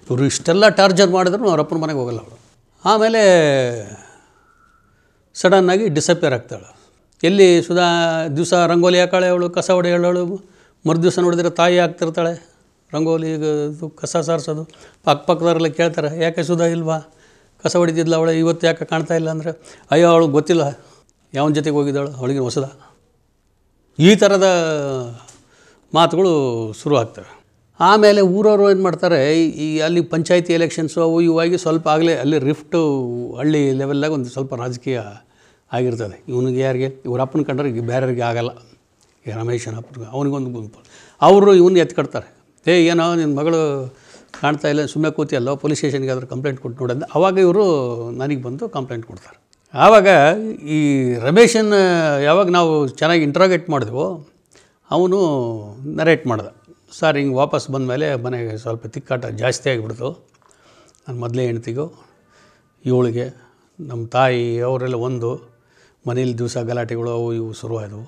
ಇವರು ಇಷ್ಟೆಲ್ಲ ಟಾರ್ಚರ್ ಮಾಡಿದ್ರು ಅವರಪ್ಪನ ಮನೆಗೆ ಹೋಗಲ್ಲ ಅವಳು ಆಮೇಲೆ ಸಡನ್ನಾಗಿ ಡಿಸಪೇರ್ ಆಗ್ತಾಳೆ ಎಲ್ಲಿ ಸುಧಾ ದಿವಸ ರಂಗೋಲಿ ಹಾಕಾಳೆ ಅವಳು ಕಸ ಹೊಡೆಯೋಳು ಮರು ದಿವಸ ನೋಡಿದ್ರೆ ತಾಯಿ ಆಗ್ತಿರ್ತಾಳೆ ರಂಗೋಲಿ ಕಸ ಸಾರಿಸೋದು ಪಕ್ಕ ಕೇಳ್ತಾರೆ ಯಾಕೆ ಸುಧಾ ಇಲ್ವಾ ಕಸ ಹೊಡಿತಿದ್ಲ ಅವಳು ಇವತ್ತು ಯಾಕೆ ಕಾಣ್ತಾ ಇಲ್ಲ ಅಂದರೆ ಅಯ್ಯೋ ಅವಳು ಗೊತ್ತಿಲ್ಲ ಯಾವನ ಜೊತೆಗೆ ಹೋಗಿದ್ದಾಳು ಅವಳಿಗೆ ಹೊಸದ ಈ ಥರದ ಮಾತುಗಳು ಶುರು ಆಗ್ತವೆ ಆಮೇಲೆ ಊರವರು ಏನು ಮಾಡ್ತಾರೆ ಈ ಅಲ್ಲಿ ಪಂಚಾಯತಿ ಎಲೆಕ್ಷನ್ಸು ಅವು ಇವಾಗಿ ಸ್ವಲ್ಪ ಆಗಲೇ ಅಲ್ಲಿ ರಿಫ್ಟು ಹಳ್ಳಿ ಲೆವೆಲ್ಲಾಗ ಒಂದು ಸ್ವಲ್ಪ ರಾಜಕೀಯ ಆಗಿರ್ತದೆ ಇವನಿಗೆ ಯಾರಿಗೆ ಇವ್ರ ಅಪ್ಪನ ಕಂಡ್ರೆ ಬೇರೆಯವ್ರಿಗೆ ಆಗಲ್ಲ ಈ ರಮೇಶನ ಅಪ್ಪನ ಅವನಿಗೊಂದು ಗುಂಪು ಅವರು ಇವನ್ನ ಎತ್ಕಡ್ತಾರೆ ಏ ಏನೋ ನಿನ್ನ ಮಗಳು ಕಾಣ್ತಾ ಇಲ್ಲ ಸುಮ್ಮನೆ ಕೂತಿ ಅಲ್ಲೋ ಪೊಲೀಸ್ ಸ್ಟೇಷನ್ಗೆ ಆದರೂ ಕಂಪ್ಲೇಂಟ್ ಕೊಟ್ಟು ನೋಡಂದ ಆವಾಗ ಇವರು ನನಗೆ ಬಂದು ಕಂಪ್ಲೇಂಟ್ ಕೊಡ್ತಾರೆ ಆವಾಗ ಈ ರಮೇಶನ್ ಯಾವಾಗ ನಾವು ಚೆನ್ನಾಗಿ ಇಂಟ್ರಾಗೇಟ್ ಮಾಡಿದೆವು ಅವನು ನರೇಟ್ ಮಾಡ್ದೆ ಸರ್ ಹಿಂಗೆ ವಾಪಸ್ ಬಂದಮೇಲೆ ಮನೆಗೆ ಸ್ವಲ್ಪ ತಿಕ್ಕಾಟ ಜಾಸ್ತಿ ಆಗಿಬಿಡ್ತು ನನ್ನ ಮೊದಲೇ ಹೆಂಡತಿಗೂ ಇವಳಿಗೆ ನಮ್ಮ ತಾಯಿ ಅವರೆಲ್ಲ ಒಂದು ಮನೇಲಿ ದಿವಸ ಗಲಾಟೆಗಳು ಅವು ಇವು ಶುರುವಾದವು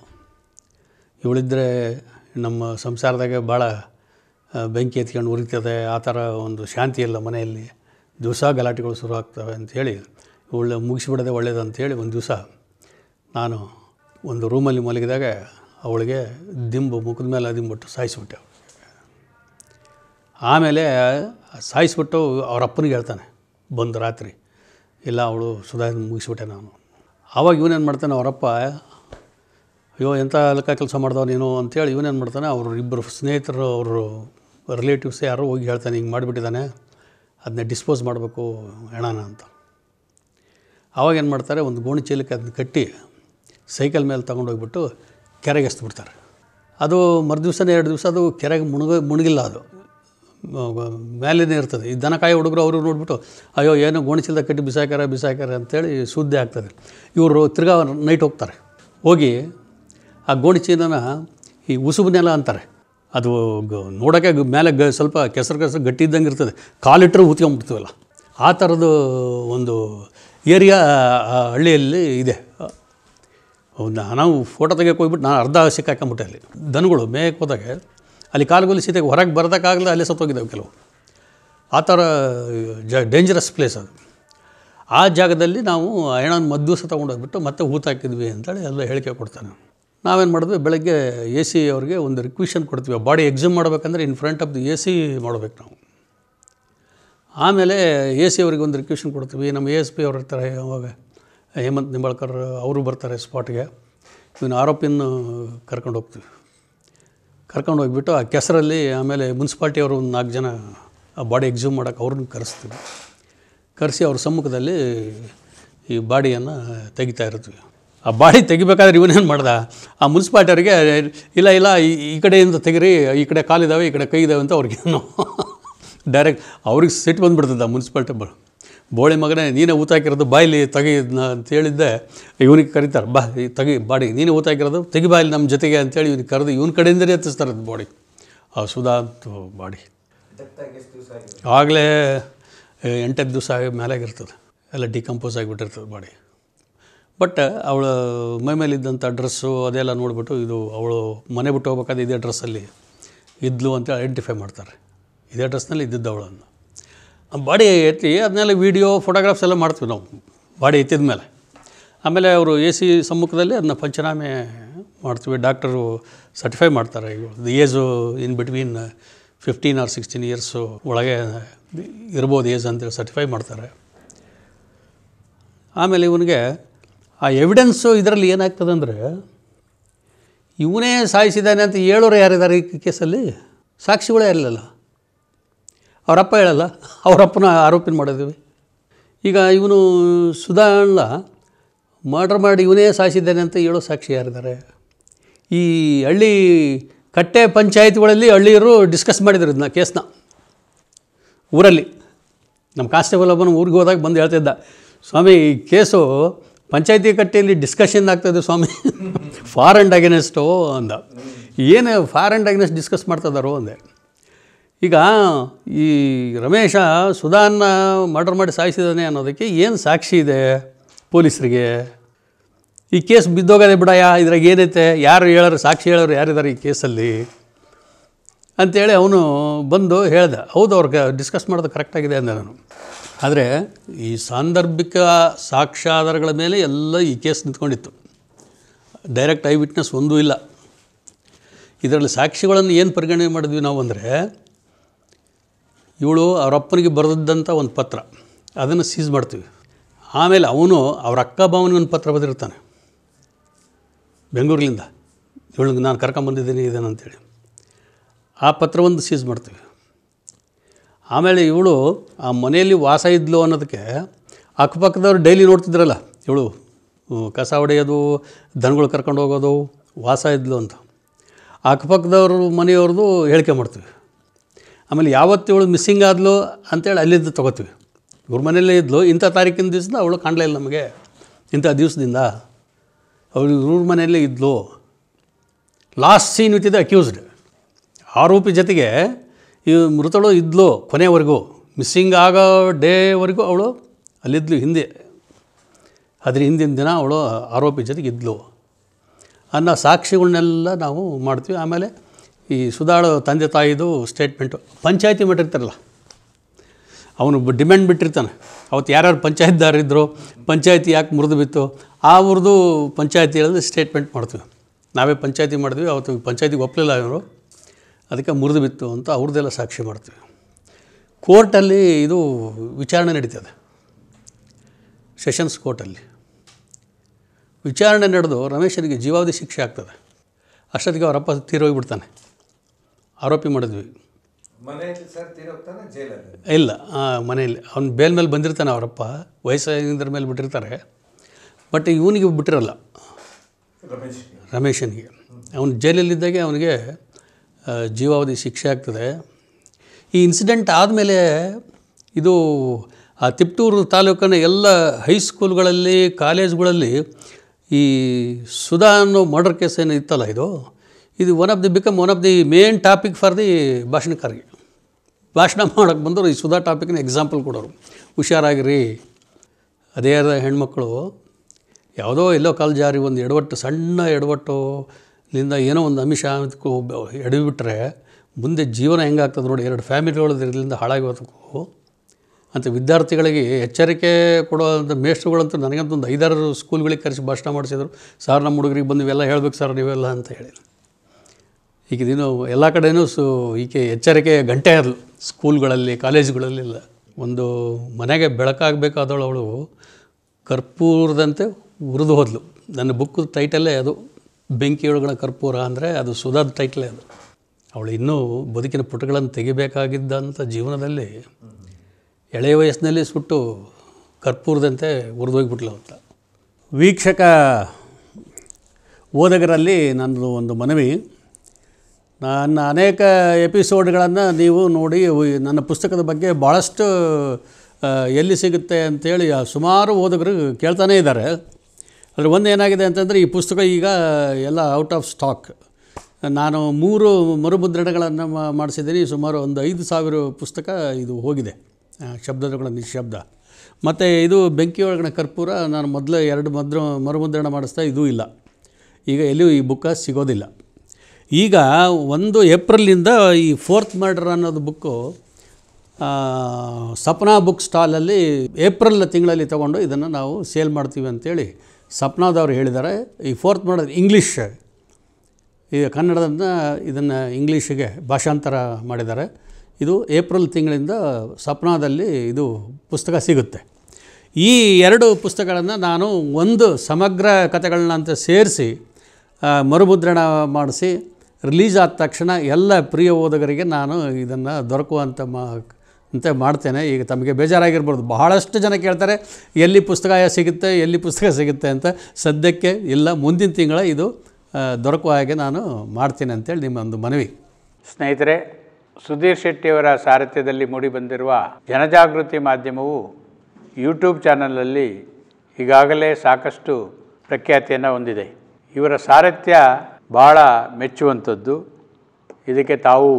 ಇವಳಿದ್ರೆ ನಮ್ಮ ಸಂಸಾರದಾಗೆ ಭಾಳ ಬೆಂಕಿ ಎತ್ಕೊಂಡು ಉರಿತದೆ ಆ ಥರ ಒಂದು ಶಾಂತಿ ಇಲ್ಲ ಮನೆಯಲ್ಲಿ ದಿವಸ ಗಲಾಟೆಗಳು ಶುರು ಆಗ್ತವೆ ಅಂಥೇಳಿ ಇವಳು ಮುಗಿಸಿಬಿಡೋದೆ ಒಳ್ಳೇದು ಅಂತೇಳಿ ಒಂದು ದಿವಸ ನಾನು ಒಂದು ರೂಮಲ್ಲಿ ಮಲಗಿದಾಗ ಅವಳಿಗೆ ದಿಂಬು ಮುಖದ ಮೇಲೆ ದಿಂಬಿಟ್ಟು ಸಾಯಿಸಿಬಿಟ್ಟೆ ಅವಳು ಆಮೇಲೆ ಸಾಯಿಸಿಬಿಟ್ಟು ಅವ್ರ ಅಪ್ಪನಿಗೆ ಹೇಳ್ತಾನೆ ಬಂದು ರಾತ್ರಿ ಇಲ್ಲ ಅವಳು ಸುಧಾ ಮುಗಿಸ್ಬಿಟ್ಟೆ ನಾನು ಆವಾಗ ಇವನೇನು ಮಾಡ್ತಾನೆ ಅವರಪ್ಪ ಅಯ್ಯೋ ಎಂಥ ಲೆಕ್ಕ ಕೆಲಸ ಮಾಡ್ದವ ನೀನು ಅಂತೇಳಿ ಇವನೇನು ಮಾಡ್ತಾನೆ ಅವರು ಇಬ್ಬರು ಸ್ನೇಹಿತರು ಅವರು ರಿಲೇಟಿವ್ಸ್ ಯಾರೋ ಹೋಗಿ ಹೇಳ್ತಾನೆ ಹಿಂಗೆ ಮಾಡಿಬಿಟ್ಟಿದ್ದಾನೆ ಅದನ್ನ ಡಿಸ್ಪೋಸ್ ಮಾಡಬೇಕು ಹೆಣನ ಅಂತ ಆವಾಗೇನು ಮಾಡ್ತಾರೆ ಒಂದು ಗೋಣಿ ಚೀಲಕ್ಕೆ ಅದನ್ನ ಕಟ್ಟಿ ಸೈಕಲ್ ಮೇಲೆ ತೊಗೊಂಡೋಗ್ಬಿಟ್ಟು ಕೆರೆಗೆ ಎಸ್ಬಿಡ್ತಾರೆ ಅದು ಮರುದಿವ್ಸನೇ ಎರಡು ದಿವಸ ಅದು ಕೆರೆಗೆ ಮುಣಗ ಮುಣಗಿಲ್ಲ ಅದು ಮೇಲೇನೇ ಇರ್ತದೆ ಈ ದನಕಾಯಿ ಹುಡುಗರು ಅವರು ನೋಡಿಬಿಟ್ಟು ಅಯ್ಯೋ ಏನೋ ಗೋಣಿಸಿಲ್ದ ಕಟ್ಟಿ ಬಿಸಾಕ್ಯಾರ ಬಿಸಾಕ್ಯಾರ ಅಂತೇಳಿ ಸುದ್ದಿ ಆಗ್ತದೆ ಇವರು ತಿರ್ಗಾ ನೈಟ್ ಹೋಗ್ತಾರೆ ಹೋಗಿ ಆ ಗೋಣಿಚೀನ ಈ ಉಸುಬು ನೆಲ ಅಂತಾರೆ ಅದು ನೋಡೋಕ್ಕೆ ಮೇಲೆ ಗ ಸ್ವಲ್ಪ ಕೆಸರು ಕೆಸರು ಗಟ್ಟಿ ಇದ್ದಂಗೆ ಇರ್ತದೆ ಕಾಲಿಟ್ಟರು ಊತ್ಕೊಂಡ್ಬಿಡ್ತೀವಲ್ಲ ಆ ಥರದ್ದು ಒಂದು ಏರಿಯಾ ಹಳ್ಳಿಯಲ್ಲಿ ಇದೆ ನಾವು ಫೋಟೋ ತೆಗೆಯೋಕೆ ಹೋಗ್ಬಿಟ್ಟು ನಾನು ಅರ್ಧ ಸಿಕ್ಕಾಕೊಂಬಿಟ್ಟೆ ಅಲ್ಲಿ ದನಗಳು ಮೇಯಕ್ಕೆ ಹೋದಾಗ ಅಲ್ಲಿ ಕಾಲುಗಲ್ಲಿ ಸೀತೆಗೆ ಹೊರಗೆ ಬರೋದಕ್ಕಾಗಲ್ಲ ಅಲ್ಲೇ ಸತ್ತೋಗಿದ್ದೇವೆ ಕೆಲವು ಆ ಥರ ಜ ಡೇಂಜರಸ್ ಪ್ಲೇಸ್ ಅದು ಆ ಜಾಗದಲ್ಲಿ ನಾವು ಅಯ್ಯಣ್ಣನ ಮದ್ದು ಸಹ ತೊಗೊಂಡೋಗ್ಬಿಟ್ಟು ಮತ್ತೆ ಹೂತಾಕಿದ್ವಿ ಅಂತೇಳಿ ಎಲ್ಲ ಹೇಳಿಕೆ ಕೊಡ್ತಾನೆ ನಾವೇನು ಮಾಡಿದ್ವಿ ಬೆಳಗ್ಗೆ ಎ ಸಿ ಅವ್ರಿಗೆ ಒಂದು ರಿಕ್ವಿಷನ್ ಕೊಡ್ತೀವಿ ಬಾಡಿ ಎಕ್ಸಾಮ್ ಮಾಡಬೇಕಂದ್ರೆ in front of the A C ಮಾಡಬೇಕು ನಾವು ಆಮೇಲೆ ಎ ಸಿ ಅವ್ರಿಗೆ ಒಂದು ರಿಕ್ವಿಷನ್ ಕೊಡ್ತೀವಿ ನಮ್ಮ ಎ ಎಸ್ ಪಿ ಅವ್ರ ಇರ್ತಾರೆ ಅವಾಗ ಹೇಮಂತ್ ನಿಂಬಾಳ್ಕರ್ ಅವರು ಬರ್ತಾರೆ ಸ್ಪಾಟ್ಗೆ ಇವನು ಆರೋಪಿಯನ್ನು ಕರ್ಕೊಂಡು ಹೋಗ್ತೀವಿ ಕರ್ಕೊಂಡು ಹೋಗಿಬಿಟ್ಟು ಆ ಕೆಸರಲ್ಲಿ ಆಮೇಲೆ ಮುನ್ಸಿಪಾಲ್ಟಿಯವರು ಒಂದು ನಾಲ್ಕು ಜನ ಆ ಬಾಡಿ ಎಕ್ಸ್ಯೂಮ್ ಮಾಡೋಕೆ ಅವ್ರನ್ನ ಕರೆಸ್ತೀವಿ ಕರೆಸಿ ಅವ್ರ ಸಮ್ಮುಖದಲ್ಲಿ ಈ ಬಾಡಿಯನ್ನು ತೆಗಿತಾ ಇರ್ತೀವಿ ಆ ಬಾಡಿ ತೆಗಿಬೇಕಾದ್ರೆ ಇವನೇನು ಮಾಡ್ದೆ ಆ ಮುನ್ಸಿಪಾಲ್ಟಿಯವ್ರಿಗೆ ಇಲ್ಲ ಇಲ್ಲ ಈ ಕಡೆಯಿಂದ ತೆಗಿರಿ ಈ ಕಡೆ ಕಾಲಿದ್ದಾವೆ ಈ ಕಡೆ ಕೈ ಇದ್ದಾವೆ ಅಂತ ಅವ್ರಿಗೆ ಡೈರೆಕ್ಟ್ ಅವ್ರಿಗೆ ಸಿಟ್ಟು ಬಂದುಬಿಡ್ತದೆ ಆ ಮುನ್ಸಿಪಾಲ್ಟಿ ಬ ಬೋಳೆ ಮಗನೇ ನೀನೇ ಊತಾಕಿರೋದು ಬಾಯಿಲಿ ತೆಗಿ ಅಂತ ಹೇಳಿದ್ದೆ ಇವನಿಗೆ ಕರೀತಾರೆ ಬಾ ತೆಗಿ ಬಾಡಿ ನೀನೇ ಊತಾಕಿರೋದು ತೆಗಿ ಬಾಯಿಲಿ ನಮ್ಮ ಜೊತೆಗೆ ಅಂತೇಳಿ ಇವ್ನಿಗೆ ಕರೆದು ಇವನ ಕಡೆಯಿಂದಲೇ ಎತ್ತಿಸ್ತಾರೆ ಅದು ಬಾಡಿ ಆ ಸುಧಾ ಅಂತ ಬಾಡಿ ಆಗಲೇ ಎಂಟತ್ತು ದಿವಸ ಮೇಲಾಗಿರ್ತದೆ ಎಲ್ಲ ಡಿಕಂಪೋಸ್ ಆಗಿಬಿಟ್ಟಿರ್ತದೆ ಬಾಡಿ ಬಟ್ ಅವಳು ಮೈ ಮೇಲಿದ್ದಂಥ ಡ್ರೆಸ್ಸು ಅದೆಲ್ಲ ನೋಡಿಬಿಟ್ಟು ಇದು ಅವಳು ಮನೆ ಬಿಟ್ಟು ಹೋಗ್ಬೇಕಾದ್ರೆ ಇದೇ ಡ್ರೆಸ್ಸಲ್ಲಿ ಇದ್ಲು ಅಂತ ಐಡೆಂಟಿಫೈ ಮಾಡ್ತಾರೆ ಇದೇ ಡ್ರೆಸ್ನಲ್ಲಿ ಇದ್ದಿದ್ದವಳನ್ನು ಬಾಡಿ ಎತ್ತಿ ಅದನ್ನೆಲ್ಲ ವೀಡಿಯೋ ಫೋಟೋಗ್ರಾಫ್ಸ್ ಎಲ್ಲ ಮಾಡ್ತೀವಿ ನಾವು ಬಾಡಿ ಎತ್ತಿದ ಮೇಲೆ ಆಮೇಲೆ ಅವರು ಎ ಸಿ ಸಮ್ಮುಖದಲ್ಲಿ ಅದನ್ನ ಪಂಚನಾಮೆ ಮಾಡ್ತೀವಿ ಡಾಕ್ಟರು ಸರ್ಟಿಫೈ ಮಾಡ್ತಾರೆ the age in between fifteen or sixteen years ಒಳಗೆ ಇರ್ಬೋದು ಏಜ್ ಅಂತೇಳಿ ಸರ್ಟಿಫೈ ಮಾಡ್ತಾರೆ ಆಮೇಲೆ ಇವನಿಗೆ ಆ ಎವಿಡೆನ್ಸು ಇದರಲ್ಲಿ ಏನಾಗ್ತದೆ ಅಂದರೆ ಇವನೇ ಸಾಯಿಸಿದ್ದಾನೆ ಅಂತ ಹೇಳೋರು ಯಾರಿದ್ದಾರೆ ಈ ಕೇಸಲ್ಲಿ ಸಾಕ್ಷಿಗಳೇ ಇರಲಿಲ್ಲ ಅವರಪ್ಪ ಹೇಳಲ್ಲ ಅವರಪ್ಪನ ಆರೋಪಿನ ಮಾಡಿದ್ವಿ ಈಗ ಇವನು ಸುಧಾಣ್ಣ ಮರ್ಡರ್ ಮಾಡಿ ಇವನೇ ಸಾಯಿಸಿದ್ದಾನೆ ಅಂತ ಹೇಳೋ ಸಾಕ್ಷಿ ಯಾರಿದ್ದಾರೆ ಈ ಹಳ್ಳಿ ಕಟ್ಟೆ ಪಂಚಾಯತ್ಗಳಲ್ಲಿ ಹಳ್ಳಿಯರು ಡಿಸ್ಕಸ್ ಮಾಡಿದ್ರು ಇದನ್ನ ಕೇಸ್ನ ಊರಲ್ಲಿ ನಮ್ಮ ಕಾನ್ಸ್ಟೇಬಲ್ ಒಬ್ಬನ ಊರಿಗೆ ಹೋದಾಗ ಬಂದು ಹೇಳ್ತಿದ್ದ ಸ್ವಾಮಿ ಈ ಕೇಸು ಪಂಚಾಯತಿ ಕಟ್ಟೆಯಲ್ಲಿ ಡಿಸ್ಕಷನ್ ಆಗ್ತದೆ ಸ್ವಾಮಿ ಫಾರ್ ಆ್ಯಂಡ್ ಅಗೇನೆಸ್ಟು ಅಂದ ಏನು ಫಾರ್ ಆ್ಯಂಡ್ ಅಗೇನೆಸ್ಟ್ ಡಿಸ್ಕಸ್ ಮಾಡ್ತಾ ಇದ್ದಾರೋ ಅಂದೆ ಈಗ ಈ ರಮೇಶ ಸುಧಾನ್ನ ಮರ್ಡರ್ ಮಾಡಿ ಸಾಯಿಸಿದ್ದಾನೆ ಅನ್ನೋದಕ್ಕೆ ಏನು ಸಾಕ್ಷಿ ಇದೆ ಪೊಲೀಸರಿಗೆ ಈ ಕೇಸ್ ಬಿದ್ದೋಗದೆ ಬಿಡಯ ಇದ್ರಾಗ ಏನೈತೆ ಯಾರು ಹೇಳೋರು ಸಾಕ್ಷಿ ಹೇಳೋರು ಯಾರಿದ್ದಾರೆ ಈ ಕೇಸಲ್ಲಿ ಅಂಥೇಳಿ ಅವನು ಬಂದು ಹೇಳ್ದೆ ಹೌದು ಅವ್ರಿಗೆ ಡಿಸ್ಕಸ್ ಮಾಡೋದು ಕರೆಕ್ಟಾಗಿದೆ ಅಂದೆ ನಾನು ಆದರೆ ಈ ಸಾಂದರ್ಭಿಕ ಸಾಕ್ಷ್ಯಾಧಾರಗಳ ಮೇಲೆ ಎಲ್ಲ ಈ ಕೇಸ್ ನಿಂತ್ಕೊಂಡಿತ್ತು ಡೈರೆಕ್ಟ್ ಐ ವಿಟ್ನೆಸ್ ಒಂದೂ ಇಲ್ಲ ಇದರಲ್ಲಿ ಸಾಕ್ಷಿಗಳನ್ನು ಏನು ಪರಿಗಣನೆ ಮಾಡಿದ್ವಿ ನಾವು ಅಂದರೆ ಇವಳು ಅವರಪ್ಪನಿಗೆ ಬರೆದಿದ್ದಂಥ ಒಂದು ಪತ್ರ ಅದನ್ನು ಸೀಸ್ ಮಾಡ್ತೀವಿ ಆಮೇಲೆ ಅವನು ಅವ್ರ ಅಕ್ಕ ಭಾವನಿಗೆ ಒಂದು ಪತ್ರ ಬರೆದಿರ್ತಾನೆ ಬೆಂಗಳೂರಿನಿಂದ ಇವಳಿಗೆ ನಾನು ಕರ್ಕೊಂಬಂದಿದ್ದೀನಿ ಇದನ್ನು ಆ ಪತ್ರವನ್ನು ಸೀಸ್ ಮಾಡ್ತೀವಿ ಆಮೇಲೆ ಇವಳು ಆ ಮನೆಯಲ್ಲಿ ವಾಸ ಇದ್ಲು ಅನ್ನೋದಕ್ಕೆ ಅಕ್ಕಪಕ್ಕದವ್ರು ಡೈಲಿ ನೋಡ್ತಿದ್ರಲ್ಲ ಇವಳು ಕಸ ಹೊಡೆಯೋದು ದನಗಳು ಕರ್ಕೊಂಡು ಹೋಗೋದು ವಾಸ ಇದ್ಲು ಅಂತ ಅಕ್ಕಪಕ್ಕದವ್ರ ಮನೆಯವ್ರದ್ದು ಹೇಳಿಕೆ ಮಾಡ್ತೀವಿ ಆಮೇಲೆ ಇವಳು ಮಿಸ್ಸಿಂಗ್ ಆದ್ಲು ಅಂತೇಳಿ ಅಲ್ಲಿದ್ದು ತೊಗೋತೀವಿ ಇವ್ರ ಮನೆಯಲ್ಲೇ ಇದ್ಲು ಇಂಥ ತಾರೀಕಿನ ದಿವಸದಿಂದ ಅವಳು ಕಾಣಲೇ ಇಲ್ಲ ನಮಗೆ ಇಂಥ ದಿವಸದಿಂದ ಅವಳು ಇವ್ರ ಮನೆಯಲ್ಲೇ ಇದ್ಲು ಲಾಸ್ಟ್ ಸೀನ್ ವಿತ್ ಅಕ್ಯೂಸ್ಡ್ ಆರೋಪಿ ಜೊತೆಗೆ ಈ ಮೃತಳು ಇದ್ಲು ಕೊನೆವರೆಗೂ ಮಿಸ್ಸಿಂಗ್ ಆಗೋ ಡೇವರೆಗೂ ಅವಳು ಅಲ್ಲಿದ್ಲು ಹಿಂದೆ ಅದ್ರ ಹಿಂದಿನ ದಿನ ಅವಳು ಆರೋಪಿ ಜೊತೆಗೆ ಇದ್ಲು ಅನ್ನೋ ಸಾಕ್ಷಿಗಳನ್ನೆಲ್ಲ ನಾವು ಮಾಡ್ತೀವಿ ಆಮೇಲೆ ಈ ಸುಧಾಳು ತಂದೆ ತಾಯಿದು ಸ್ಟೇಟ್ಮೆಂಟು ಪಂಚಾಯತಿ ಮಾಡಿರ್ತಾರಲ್ಲ ಅವನು ಡಿಮ್ಯಾಂಡ್ ಬಿಟ್ಟಿರ್ತಾನೆ ಅವತ್ತು ಯಾರ್ಯಾರು ಪಂಚಾಯತ್ದಾರಿದ್ರು ಪಂಚಾಯತಿ ಯಾಕೆ ಮುರಿದು ಬಿತ್ತು ಆ ಅವ್ರದ್ದು ಪಂಚಾಯತಿ ಹೇಳಿದ್ರೆ ಸ್ಟೇಟ್ಮೆಂಟ್ ಮಾಡ್ತೀವಿ ನಾವೇ ಪಂಚಾಯತಿ ಮಾಡಿದ್ವಿ ಅವತ್ತು ಪಂಚಾಯತಿಗೆ ಒಪ್ಪಲಿಲ್ಲ ಅವರು ಅದಕ್ಕೆ ಮುರಿದು ಬಿತ್ತು ಅಂತ ಅವ್ರದ್ದೆಲ್ಲ ಸಾಕ್ಷಿ ಮಾಡ್ತೀವಿ ಕೋರ್ಟಲ್ಲಿ ಇದು ವಿಚಾರಣೆ ನಡೀತದೆ ಸೆಷನ್ಸ್ ಕೋರ್ಟಲ್ಲಿ ವಿಚಾರಣೆ ನಡೆದು ರಮೇಶನಿಗೆ ಜೀವಾವಧಿ ಶಿಕ್ಷೆ ಆಗ್ತದೆ ಅಷ್ಟೊತ್ತಿಗೆ ಅವರಪ್ಪ ತೀರೋಗಿಬಿಡ್ತಾನೆ ಆರೋಪಿ ಮಾಡಿದ್ವಿ ಇಲ್ಲ ಮನೆಯಲ್ಲಿ ಅವ್ನು ಬೇಲ್ ಮೇಲೆ ಬಂದಿರ್ತಾನೆ ಅವರಪ್ಪ ವಯಸ್ಸಾಗಿದ್ರ ಮೇಲೆ ಬಿಟ್ಟಿರ್ತಾರೆ ಬಟ್ ಇವನಿಗೆ ಬಿಟ್ಟಿರಲ್ಲ ರಮೇಶನಿಗೆ ಅವನು ಜೈಲಲ್ಲಿದ್ದಾಗೆ ಅವನಿಗೆ ಜೀವಾವಧಿ ಶಿಕ್ಷೆ ಆಗ್ತದೆ ಈ ಇನ್ಸಿಡೆಂಟ್ ಆದಮೇಲೆ ಇದು ಆ ತಿಪ್ಟೂರು ತಾಲೂಕಿನ ಎಲ್ಲ ಹೈಸ್ಕೂಲ್ಗಳಲ್ಲಿ ಕಾಲೇಜ್ಗಳಲ್ಲಿ ಈ ಸುಧಾ ಅನ್ನೋ ಮರ್ಡರ್ ಕೇಸ್ ಏನು ಇತ್ತಲ್ಲ ಇದು ಇದು one of the become one of the main topic for the ಭಾಷಣಕಾರಿ ಭಾಷಣ ಮಾಡೋಕ್ಕೆ ಬಂದರು ಈ ಸುಧಾ ಟಾಪಿಕ್ನ ಎಕ್ಸಾಂಪಲ್ ಕೊಡೋರು ಹುಷಾರಾಗಿರಿ ಅದೇ ಆದ ಹೆಣ್ಮಕ್ಳು ಯಾವುದೋ ಎಲ್ಲೋ ಕಾಲು ಜಾರಿ ಒಂದು ಎಡವಟ್ಟು ಸಣ್ಣ ಲಿಂದ ಏನೋ ಒಂದು ಅಮಿಷ ಎಡವಿಬಿಟ್ರೆ ಮುಂದೆ ಜೀವನ ಹೆಂಗಾಗ್ತದೆ ನೋಡಿ ಎರಡು ಫ್ಯಾಮಿಲಿಗಳದ್ದು ಇದರಿಂದ ಹಾಳಾಗಿ ಹೋದಕ್ಕು ಅಂತ ವಿದ್ಯಾರ್ಥಿಗಳಿಗೆ ಎಚ್ಚರಿಕೆ ಕೊಡುವಂಥ ಮೇಷ್ಟ್ರುಗಳಂತೂ ನನಗಂತೂ ಒಂದು ಐದಾರು ಸ್ಕೂಲ್ಗಳಿಗೆ ಕರೆಸಿ ಭಾಷಣ ಮಾಡಿಸಿದರು ಸರ್ ನಮ್ಮ ಹುಡುಗರಿಗೆ ಬಂದು ಇವೆಲ್ಲ ಹೇಳಬೇಕು ಸರ್ ನೀವೆಲ್ಲ ಅಂತ ಹೇಳಿ ಈಗ ದಿನ ಎಲ್ಲ ಕಡೆಯೂ ಸು ಈಕೆ ಎಚ್ಚರಿಕೆ ಗಂಟೆ ಇರಲು ಸ್ಕೂಲ್ಗಳಲ್ಲಿ ಕಾಲೇಜುಗಳಲ್ಲೆಲ್ಲ ಒಂದು ಮನೆಗೆ ಬೆಳಕಾಗಬೇಕಾದವಳು ಅವಳು ಕರ್ಪೂರದಂತೆ ಉರಿದು ಹೋದ್ಲು ನನ್ನ ಬುಕ್ ಟೈಟಲ್ಲೇ ಅದು ಬೆಂಕಿಯೊಳಗಣ ಕರ್ಪೂರ ಅಂದರೆ ಅದು ಸುಧಾದ ಟೈಟ್ಲೇ ಅದು ಅವಳು ಇನ್ನೂ ಬದುಕಿನ ಪುಟಗಳನ್ನು ತೆಗಿಬೇಕಾಗಿದ್ದಂಥ ಜೀವನದಲ್ಲಿ ಎಳೆಯ ವಯಸ್ಸಿನಲ್ಲಿ ಸುಟ್ಟು ಕರ್ಪೂರದಂತೆ ಉರಿದೋಗ್ಬಿಟ್ಲು ಅಂತ ವೀಕ್ಷಕ ಓದಗರಲ್ಲಿ ನನ್ನದು ಒಂದು ಮನವಿ ನನ್ನ ಅನೇಕ ಎಪಿಸೋಡ್ಗಳನ್ನು ನೀವು ನೋಡಿ ನನ್ನ ಪುಸ್ತಕದ ಬಗ್ಗೆ ಭಾಳಷ್ಟು ಎಲ್ಲಿ ಸಿಗುತ್ತೆ ಆ ಸುಮಾರು ಓದುಗರು ಕೇಳ್ತಾನೇ ಇದ್ದಾರೆ ಅದರ ಒಂದು ಏನಾಗಿದೆ ಅಂತಂದರೆ ಈ ಪುಸ್ತಕ ಈಗ ಎಲ್ಲ ಔಟ್ ಆಫ್ ಸ್ಟಾಕ್ ನಾನು ಮೂರು ಮರುಮುದ್ರಣಗಳನ್ನು ಮಾಡಿಸಿದ್ದೀನಿ ಸುಮಾರು ಒಂದು ಐದು ಸಾವಿರ ಪುಸ್ತಕ ಇದು ಹೋಗಿದೆ ಶಬ್ದಗಳ ನಿಶಬ್ದ ಮತ್ತು ಇದು ಬೆಂಕಿಯೊಳಗಿನ ಕರ್ಪೂರ ನಾನು ಮೊದಲು ಎರಡು ಮದ್ರ ಮರುಮುದ್ರಣ ಮಾಡಿಸ್ತಾ ಇದೂ ಇಲ್ಲ ಈಗ ಎಲ್ಲಿಯೂ ಈ ಬುಕ್ಕ ಸಿಗೋದಿಲ್ಲ ಈಗ ಒಂದು ಏಪ್ರಿಲಿಂದ ಈ ಫೋರ್ತ್ ಮರ್ಡರ್ ಅನ್ನೋದು ಬುಕ್ಕು ಸಪ್ನಾ ಬುಕ್ ಸ್ಟಾಲಲ್ಲಿ ಏಪ್ರಿಲ್ ತಿಂಗಳಲ್ಲಿ ತೊಗೊಂಡು ಇದನ್ನು ನಾವು ಸೇಲ್ ಮಾಡ್ತೀವಿ ಅಂತೇಳಿ ಸಪ್ನಾದವ್ರು ಹೇಳಿದ್ದಾರೆ ಈ ಫೋರ್ತ್ ಮರ್ಡರ್ ಇಂಗ್ಲೀಷ್ ಈ ಕನ್ನಡದಿಂದ ಇದನ್ನು ಇಂಗ್ಲೀಷಿಗೆ ಭಾಷಾಂತರ ಮಾಡಿದ್ದಾರೆ ಇದು ಏಪ್ರಿಲ್ ತಿಂಗಳಿಂದ ಸಪ್ನಾದಲ್ಲಿ ಇದು ಪುಸ್ತಕ ಸಿಗುತ್ತೆ ಈ ಎರಡು ಪುಸ್ತಕಗಳನ್ನು ನಾನು ಒಂದು ಸಮಗ್ರ ಕಥೆಗಳನ್ನಂತ ಸೇರಿಸಿ ಮರುಮುದ್ರಣ ಮಾಡಿಸಿ ರಿಲೀಸ್ ಆದ ತಕ್ಷಣ ಎಲ್ಲ ಪ್ರಿಯ ಓದುಗರಿಗೆ ನಾನು ಇದನ್ನು ದೊರಕುವಂಥ ಮಾ ಅಂತ ಮಾಡ್ತೇನೆ ಈಗ ತಮಗೆ ಬೇಜಾರಾಗಿರ್ಬೋದು ಬಹಳಷ್ಟು ಜನ ಕೇಳ್ತಾರೆ ಎಲ್ಲಿ ಪುಸ್ತಕ ಸಿಗುತ್ತೆ ಎಲ್ಲಿ ಪುಸ್ತಕ ಸಿಗುತ್ತೆ ಅಂತ ಸದ್ಯಕ್ಕೆ ಇಲ್ಲ ಮುಂದಿನ ತಿಂಗಳ ಇದು ದೊರಕುವ ಹಾಗೆ ನಾನು ಮಾಡ್ತೀನಿ ಅಂತೇಳಿ ನಿಮ್ಮ ಒಂದು ಮನವಿ ಸ್ನೇಹಿತರೆ ಸುಧೀರ್ ಶೆಟ್ಟಿಯವರ ಸಾರಥ್ಯದಲ್ಲಿ ಮೂಡಿಬಂದಿರುವ ಜನಜಾಗೃತಿ ಮಾಧ್ಯಮವು ಯೂಟ್ಯೂಬ್ ಚಾನಲಲ್ಲಿ ಈಗಾಗಲೇ ಸಾಕಷ್ಟು ಪ್ರಖ್ಯಾತಿಯನ್ನು ಹೊಂದಿದೆ ಇವರ ಸಾರಥ್ಯ ಭಾಳ ಮೆಚ್ಚುವಂಥದ್ದು ಇದಕ್ಕೆ ತಾವು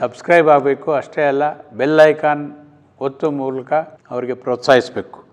ಸಬ್ಸ್ಕ್ರೈಬ್ ಆಗಬೇಕು ಅಷ್ಟೇ ಅಲ್ಲ ಬೆಲ್ ಐಕಾನ್ ಒತ್ತು ಮೂಲಕ ಅವರಿಗೆ ಪ್ರೋತ್ಸಾಹಿಸಬೇಕು